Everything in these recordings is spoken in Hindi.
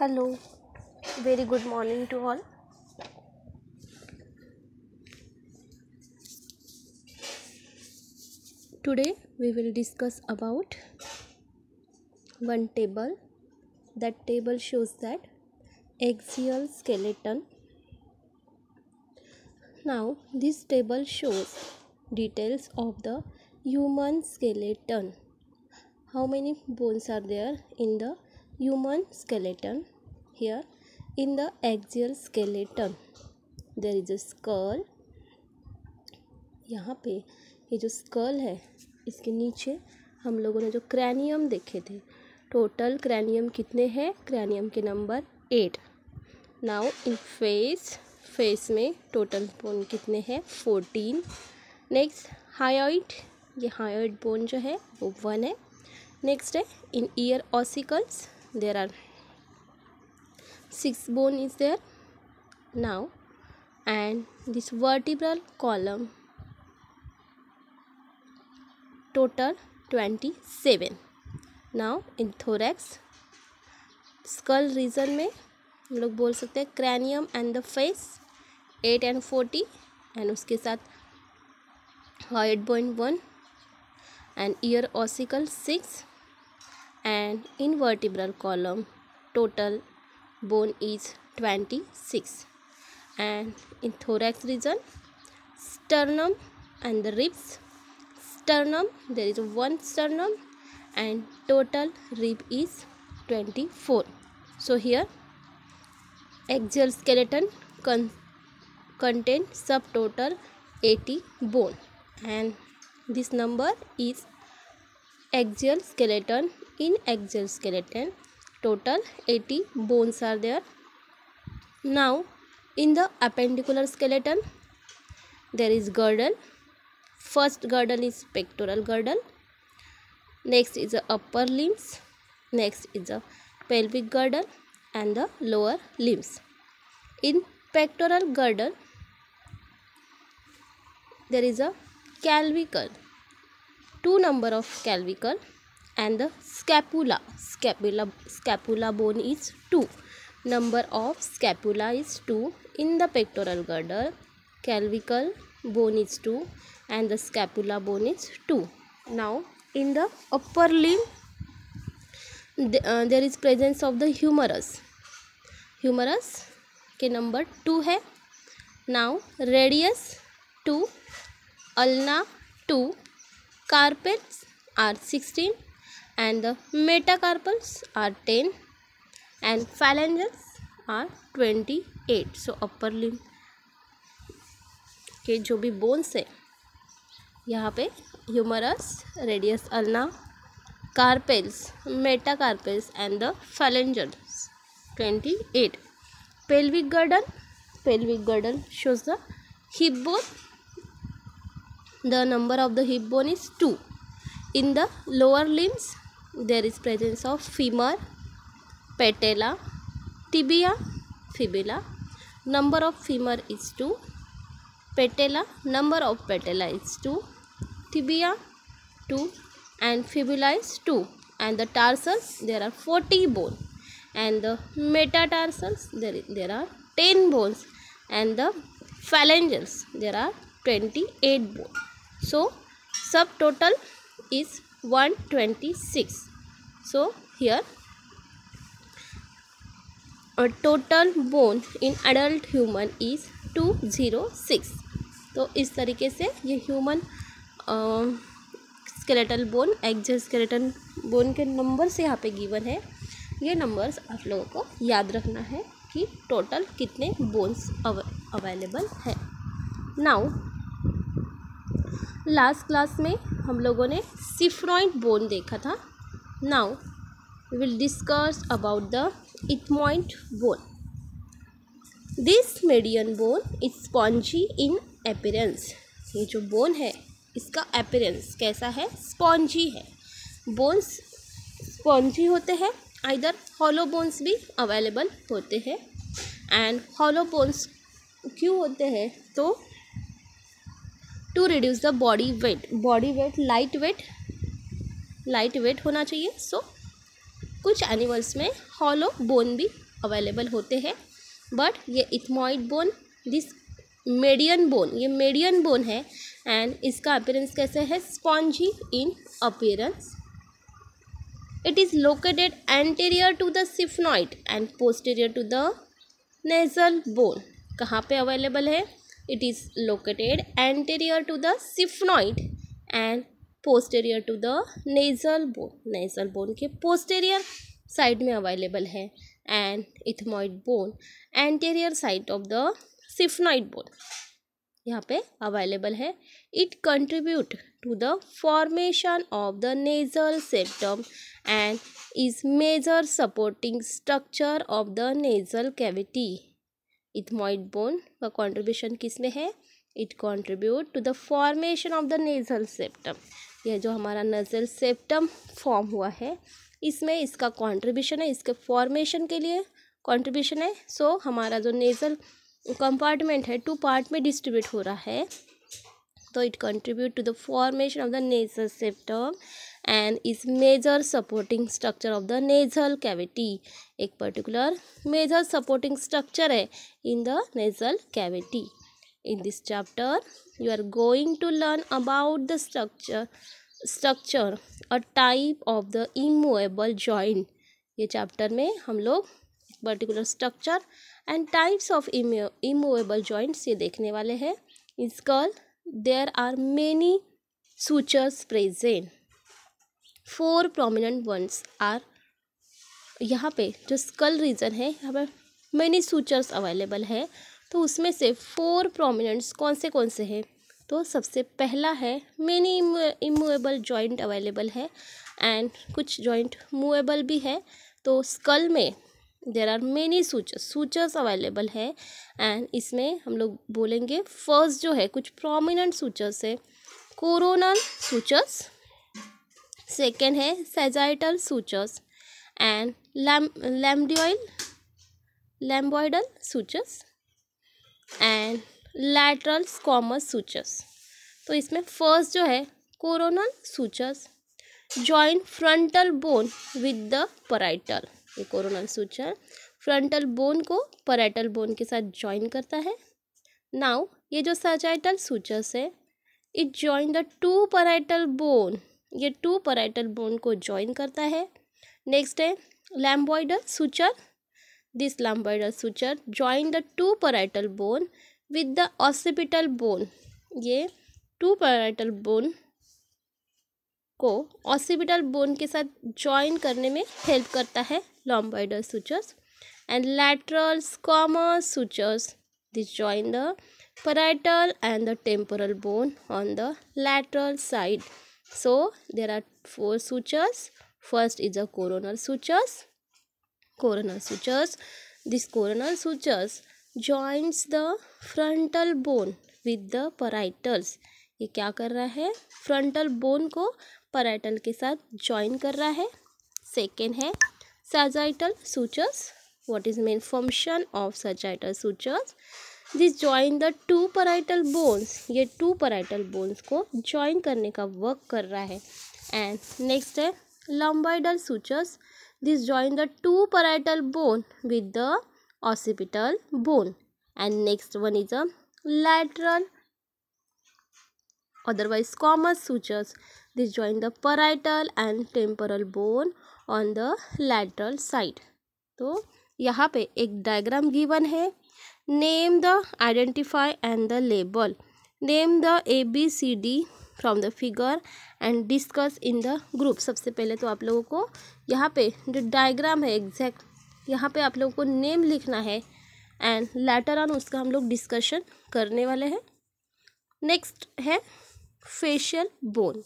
hello very good morning to all today we will discuss about one table that table shows that axial skeleton now this table shows details of the human skeleton how many bones are there in the human skeleton here in the axial skeleton there is a skull यहाँ पे ये जो स्कल है इसके नीचे हम लोगों ने जो क्रैनियम देखे थे टोटल क्रैनियम कितने हैं क्रैनियम के number eight now in face face में टोटल बोन कितने हैं फोर्टीन नेक्स्ट हायोइड ये हायोइड बोन जो है वो वन है नेक्स्ट है in ear ossicles there are six bone is there now and this vertebral column total 27 now in thorax skull region में हम लोग बोल सकते हैं cranium and the face eight and forty and उसके साथ hyoid point one and ear ossicle six and in vertebral column total bone is 26 and in thorax region sternum and the ribs sternum there is one sternum and total rib is 24 so here axial skeleton con contain subtotal 80 bone and this number is axial skeleton in axial skeleton total 80 bones are there now in the appendicular skeleton there is girdle first girdle is pectoral girdle next is the upper limbs next is the pelvic girdle and the lower limbs in pectoral girdle there is a calvicle two number of calvicle and the scapula scapula scapula bone is 2 number of scapula is 2 in the pectoral girdle clavicle bone is 2 and the scapula bone is 2 now in the upper limb the, uh, there is presence of the humerus humerus के नंबर टू है now radius two ulna two carpals are sixteen and the metacarpals are 10 and phalanges are 28 so upper limb के जो भी बोन्स है यहाँ पे humerus radius ulna carpals metacarpals and the phalanges twenty eight pelvic girdle pelvic girdle shows the hip bone the number of the hip bone is 2 in the lower limbs there is presence of femur, patella, tibia, fibula. Number of femur is 2. Patella, number of patella is 2. Tibia 2 and fibula is 2. And the tarsals, there are 40 bone. And the metatarsals, there, there are 10 bones. And the phalanges, there are 28 bone. So, subtotal is 126 so here a total bone in adult human is 206 तो इस तरीके से ये human skeletal bone exoskeletal bone के नंबर से यहाँ पे गिवन है ये नंबर्स आप लोगों को याद रखना है कि टोटल कितने बोन्स अवेलेबल है नाउ लास्ट क्लास में हम लोगों ने सिफ्रॉइड बोन देखा था now we will discuss about the ethmoid bone this median bone is spongy in appearance ये जो bone है इसका appearance कैसा है spongy है bones spongy होते हैं either hollow bones भी available होते हैं and hollow bones क्यों होते हैं तो to reduce the body weight body weight light weight light weight होना चाहिए सो कुछ एनिमल्स में हॉलो बोन भी अवेलेबल होते हैं बट ये ethmoid bone this median bone ये मेडियन बोन है एंड इसका अपेयरेंस कैसे है spongy in appearance it is located anterior to the sphenoid and posterior to the nasal bone कहाँ पे अवेलेबल है it is located anterior to the sphenoid and posterior to the nasal bone nasal bone के पोस्टेरियर साइड में अवेलेबल है and ethmoid bone anterior side of the sphenoid bone यहाँ पे अवेलेबल है it contribute to the formation of the nasal septum and is major supporting structure of the nasal cavity ethmoid bone का कंट्रीब्यूशन किस में है it contribute to the formation of the nasal septum यह जो हमारा नजल सेप्टम फॉर्म हुआ है इसमें इसका कंट्रीब्यूशन है इसके फॉर्मेशन के लिए कंट्रीब्यूशन है सो so, हमारा जो नेजल कंपार्टमेंट है टू पार्ट में डिस्ट्रीब्यूट हो रहा है तो it contribute to the formation of the nasal septum and is major supporting structure of the nasal cavity एक पर्टिकुलर मेजर सपोर्टिंग स्ट्रक्चर है in the nasal cavity in this chapter you are going to learn about the structure structure a type of the immovable joint ये chapter में हम लोग particular structure and types of immovable joints ये देखने वाले हैं in skull there are many sutures present four prominent ones are यहाँ पे जो स्कल रीजन है यहाँ पे मेनी सूचर्स अवेलेबल है तो उसमें से फोर प्रोमिनेंट्स कौन से कौन से हैं तो सबसे पहला है मेनी इमूएबल जॉइंट अवेलेबल है एंड कुछ जॉइंट मूवेबल भी है तो स्कल में there are many sutures sutures available है एंड इसमें हम लोग बोलेंगे फर्स्ट जो है कुछ प्रोमिनेंट सूचर्स है कोरोनल सूचर्स सेकेंड है sagittal sutures and lam lambdoidal lambdoidal sutures and lateral squamous सूचस तो इसमें फर्स्ट जो है कोरोनल सूचस join frontal bone with the parietal ये कोरोनल सूचर फ्रंटल बोन को पराइटल बोन के साथ जॉइन करता है नाउ ये जो सजाइटल सूचस है it join the two parietal bone ये टू पराइटल बोन को जॉइन करता है नेक्स्ट है lambdoidal suture This lumbar suture join the two parietal bone with the occipital bone. ये two parietal bone को occipital bone के साथ join करने में help करता है lumbar sutures and lateral squamous sutures. This join the parietal and the temporal bone on the lateral side. So there are four sutures. First is the coronal sutures. corona sutures. This coronal sutures joins the frontal bone with the parietals. ये क्या कर रहा है फ्रंटल बोन को पराइटल के साथ ज्वाइन कर रहा है सेकेंड है sagittal sutures what is main function of sagittal sutures this join the two parietal bones ये two parietal bones को join करने का work कर रहा है and next है lumboidal sutures This join the two parietal bone with the occipital bone. And next one is a lateral otherwise common sutures. These join the parietal and temporal bone on the lateral side. तो यहाँ पे एक डायग्राम गिवन है name the identify and the label name the A B C D from the figure and discuss in the group सबसे पहले तो आप लोगों को यहाँ पे जो डायग्राम है एग्जैक्ट यहाँ पे आप लोगों को नेम लिखना है एंड लेटर ऑन उसका हम लोग डिस्कशन करने वाले हैं नेक्स्ट है facial bone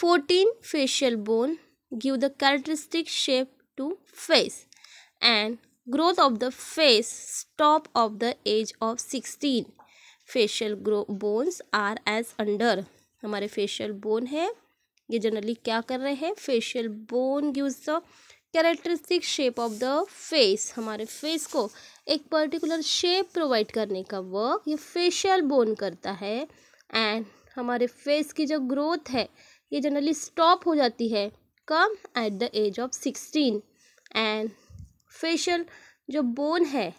fourteen facial bone give the characteristic shape to face and growth of the face stop of the age of sixteen facial grow bones are age under हमारे फेशियल बोन है ये जनरली क्या कर रहे हैं facial bone gives the characteristic shape of the face हमारे फेस को एक पर्टिकुलर शेप प्रोवाइड करने का वर्क ये फेशियल बोन करता है एंड हमारे फेस की जो ग्रोथ है ये जनरली स्टॉप हो जाती है come at the age of sixteen and facial जो बोन है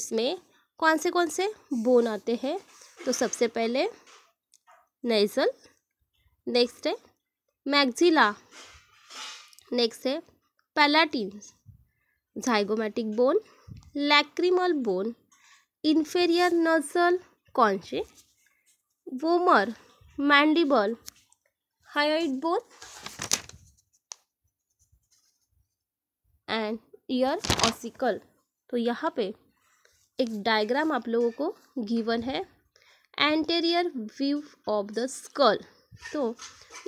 इसमें कौन से कौन से बोन आते हैं तो सबसे पहले नेजल नेक्स्ट है मैगजिला नेक्स्ट है palatine zygomatic bone lacrimal bone inferior nasal से vomer mandible hyoid bone and ear ossicle तो यहाँ पे एक डायग्राम आप लोगों को गिवन है anterior view of the skull तो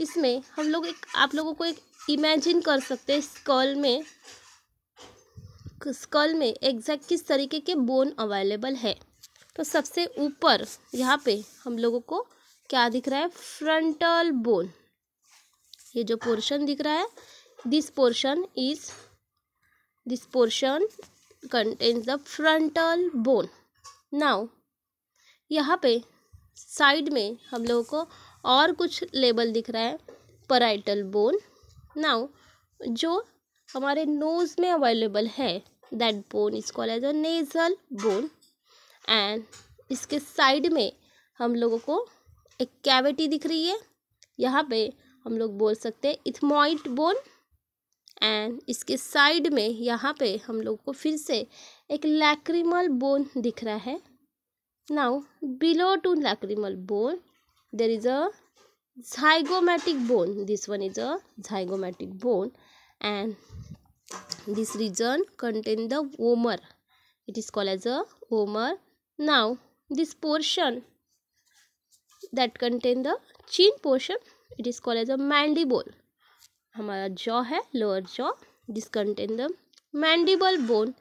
इसमें हम लोग एक आप लोगों को एक इमेजिन कर सकते हैं स्कल में स्कल में एग्जैक्ट किस तरीके के बोन अवेलेबल है तो सबसे ऊपर यहाँ पे हम लोगों को क्या दिख रहा है फ्रंटल बोन ये जो पोर्शन दिख रहा है this portion is this portion contains the frontal bone now यहाँ पे साइड में हम लोगों को और कुछ लेबल दिख रहा है पराइटल बोन नाउ जो हमारे नोज़ में अवेलेबल है that bone is call as a nasal bone and इसके साइड में हम लोगों को एक कैविटी दिख रही है यहाँ पे हम लोग बोल सकते हैं इथमोइट बोन एंड इसके साइड में यहाँ पे हम लोग को फिर से एक लैक्रिमल बोन दिख रहा है now below to lacrimal bone there is a zygomatic bone this one is a zygomatic bone and this region contain the omer it is called as a omer now this portion that contain the chin portion it is called as a mandible hamara jaw hai lower jaw this contain the mandible bone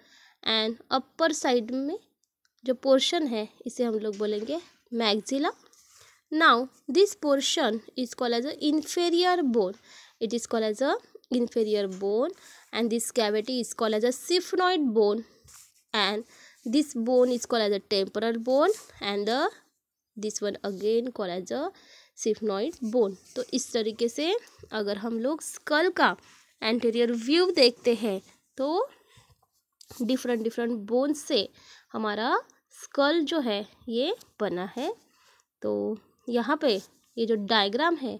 and upper side mein जो पोर्शन है इसे हम लोग बोलेंगे maxilla now this portion is call as a inferior bone it is call as a inferior bone and this cavity is call as a sphenoid bone and this bone is call as a temporal bone and the this one again call as a sphenoid bone तो इस तरीके से अगर हम लोग स्कल का एंटीरियर व्यू देखते हैं तो डिफरेंट डिफरेंट बोन से हमारा स्कल जो है ये बना है तो यहाँ पे ये जो डायग्राम है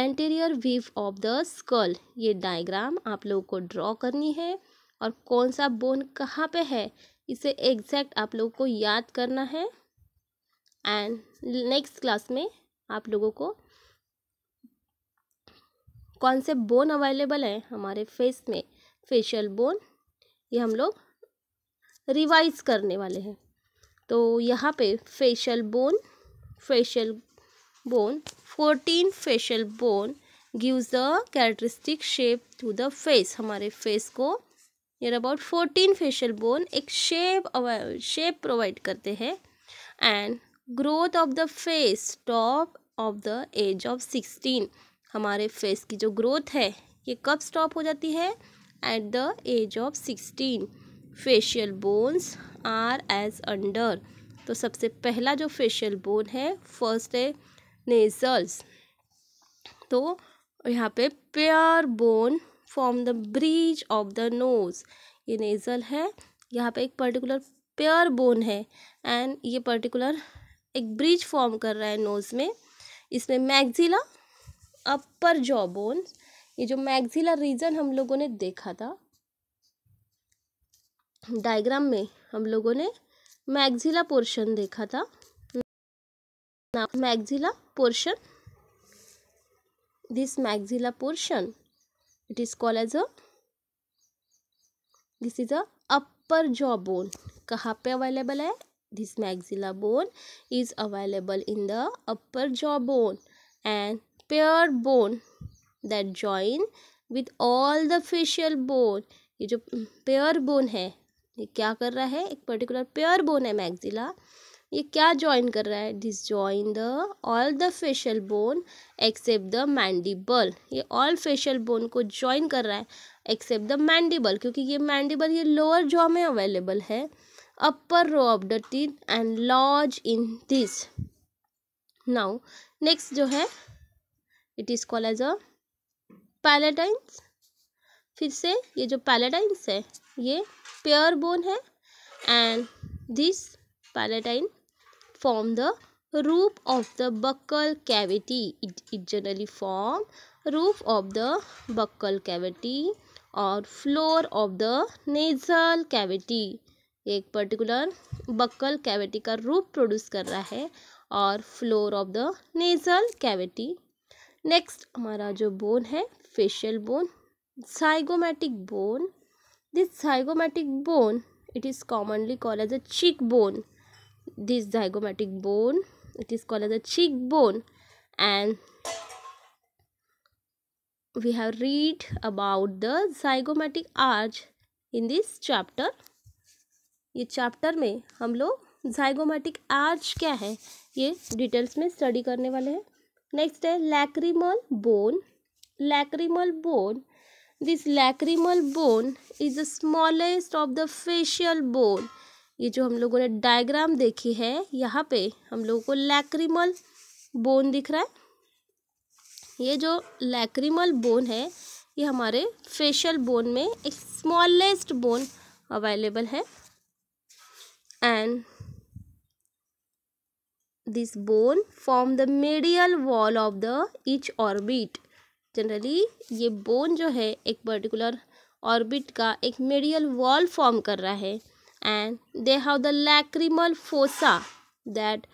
anterior view of the skull ये डायग्राम आप लोगों को ड्रॉ करनी है और कौन सा बोन कहाँ पे है इसे एग्जैक्ट आप लोगों को याद करना है एंड नेक्स्ट क्लास में आप लोगों को कौन से बोन अवेलेबल हैं हमारे फेस में फेशियल बोन ये हम लोग रिवाइज करने वाले हैं तो यहाँ पे facial bone facial bone fourteen facial bone gives the characteristic shape to the face हमारे फेस को near about fourteen facial bone एक शेप शेप प्रोवाइड करते हैं and growth of the face stop of the age of sixteen हमारे फेस की जो ग्रोथ है ये कब स्टॉप हो जाती है at the age of sixteen facial bones are age under तो सबसे पहला जो फेशियल बोन है फर्स्ट है नेजल्स तो यहाँ पे pure bone form the bridge of the nose ये नेज़ल है यहाँ पे एक पर्टिकुलर प्योर बोन है एंड ये पर्टिकुलर एक ब्रिज फॉर्म कर रहा है नोज़ में इसमें मैगजिला अपर जॉ बोन ये जो मैगजिला रीजन हम लोगों ने देखा था डायग्राम में हम लोगों ने मैग्जिला पोर्शन देखा था maxilla portion this maxilla portion it is call as a this is a upper jaw bone कहाँ पे अवेलेबल है this maxilla bone is available in the upper jaw bone and pure bone that join with all the facial bone ये जो पेयर बोन है ये क्या कर रहा है एक पर्टिकुलर प्योर बोन है मैगजिला ये क्या ज्वाइन कर रहा है this join the all the facial bone except the mandible ये ऑल फेशियल बोन को ज्वाइन कर रहा है एक्सेप्ट द मैंडिबल क्योंकि ये मैंडिबल ये लोअर जॉ में अवेलेबल है upper row of the teeth and lodge in this now next जो है it is call as a palatines फिर से ये जो पैलेटाइंस है ये स्पेयर बोन है and this palatine form the roof of the buccal cavity it generally form roof of the buccal cavity और floor of the nasal cavity एक पर्टिकुलर बक्कल कैविटी का रूप प्रोड्यूस कर रहा है और floor of the nasal cavity next हमारा जो बोन है facial bone zygomatic bone This zygomatic bone, it is commonly called as a cheek bone This zygomatic bone, it is called as a cheek bone And we have read about the zygomatic arch in this chapter. ye chapter mein hum log zygomatic arch kya hai ye details mein study karne wale hain next hai lacrimal bone lacrimal bone this lacrimal bone is the smallest of the facial bone ये जो हम लोगों ने डायग्राम देखी है यहाँ पे हम लोगों को लैक्रीमल बोन दिख रहा है ये जो लैक्रीमल बोन है ये हमारे फेशियल बोन में एक स्मॉलेस्ट बोन अवेलेबल है and this bone form the medial wall of the each orbit generally ये बोन जो है एक पर्टिकुलर ऑर्बिट का एक मेडियल वॉल फॉर्म कर रहा है and they have the lacrimal fossa that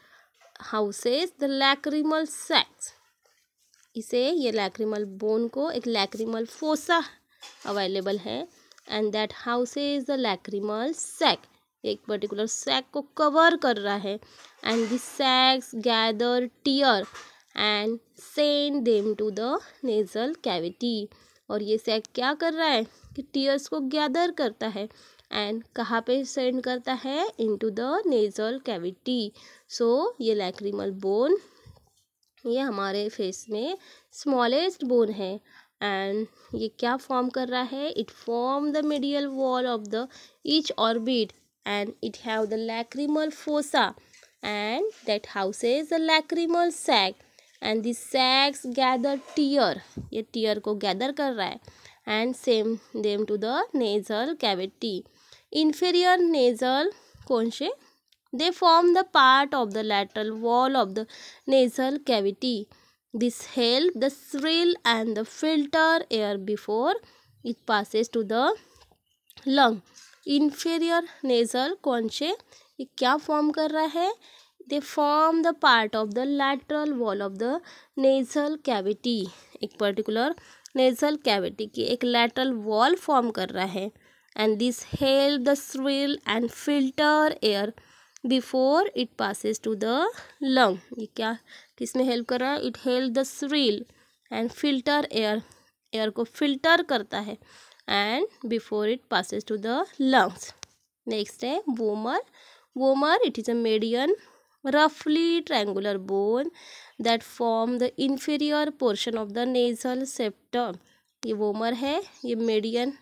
houses the lacrimal sacs इसे ये लैक्रिमल बोन को एक लैक्रिमल फोसा अवेलेबल है and that houses the lacrimal sac एक पर्टिकुलर सैक को कवर कर रहा है and this sacs gather tear and send them to the nasal cavity और ये सैक क्या कर रहा है कि टीयर्स को गैदर करता है एंड कहाँ पे सेंड करता है into the nasal cavity so ये लैक्रीमल बोन ये हमारे फेस में स्मॉलेस्ट बोन है एंड ये क्या फॉर्म कर रहा है it form the medial wall of the each orbit and it have the lacrimal fossa and that houses the lacrimal sac and the sacs gather tear ये टीयर को गैदर कर रहा है and send them to the nasal cavity inferior nasal conchae they form the part of the lateral wall of the nasal cavity this help the swirl and the filter air before it passes to the lung inferior nasal conchae ये क्या फॉर्म कर रहा है they form the part of the lateral wall of the nasal cavity एक पर्टिकुलर नेजल कैविटी की एक लैटरल वॉल फॉर्म कर रहा है and this help the swirl and filter air before it passes to the lung ये क्या किस में हेल्प कर रहा है it help the swirl and filter air air को फिल्टर करता है and before it passes to the lungs next है vomer vomer it is a median roughly triangular bone that form the inferior portion of the nasal septum ये वोमर है ये मेडियन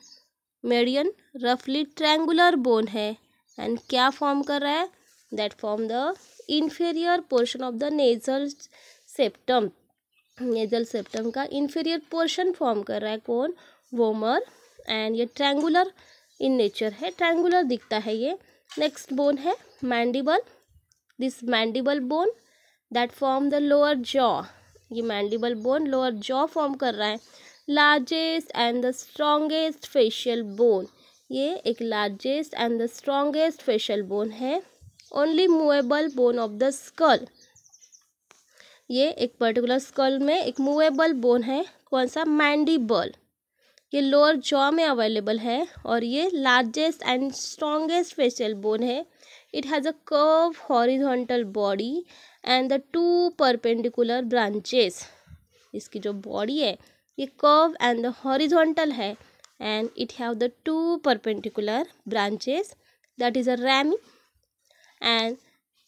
मेडियन रफली ट्रैंगुलर बोन है एंड क्या फॉर्म कर रहा है that form the inferior portion of the nasal septum nasal septum का इन्फेरियर पोर्शन फॉर्म कर रहा है कौन वोमर एंड ये ट्रैंगुलर इन नेचर है ट्रैंगुलर दिखता है ये नेक्स्ट बोन है mandible this mandible bone that form the lower jaw ये mandible bone lower jaw form कर रहा है largest and the strongest facial bone ये एक largest and the strongest facial bone है only movable bone of the skull ये एक पर्टिकुलर स्कल में एक मूवेबल बोन है कौन सा मैंडिबल ये लोअर जॉ में अवेलेबल है और ये largest and strongest facial bone है it has a curve horizontal body and the two perpendicular branches इसकी जो बॉडी है ये कर्व एंड द हॉरिजॉन्टल है and it have the two perpendicular branches that is a rami and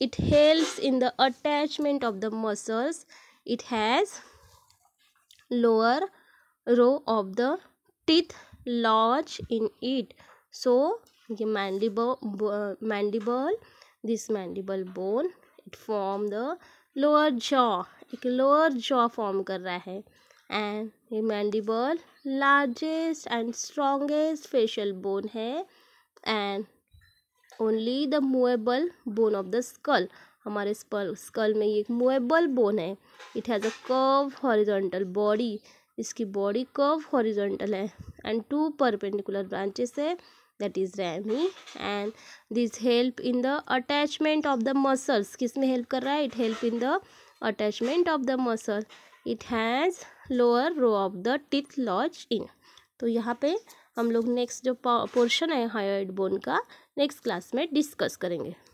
it helps in the attachment of the muscles it has lower row of the teeth lodge in it so ये mandible mandible this mandible bone it form the lower jaw एक लोअर जॉ फॉर्म कर रहा है एंड ये mandible largest and strongest facial bone है and only the movable bone of the skull हमारे स्कल स्कल में ये एक मूवेबल बोन है it has a curve horizontal body इसकी बॉडी कर्व हॉरिजॉन्टल है एंड टू परपेंडिकुलर ब्रांचेस है that is rami and this help in the attachment of the muscles किस में हेल्प कर रहा है it help in the attachment of the muscle it has lower row of the teeth lodge in तो यहाँ पे हम लोग नेक्स्ट जो पोर्शन है हायोइड बोन का नेक्स्ट क्लास में डिस्कस करेंगे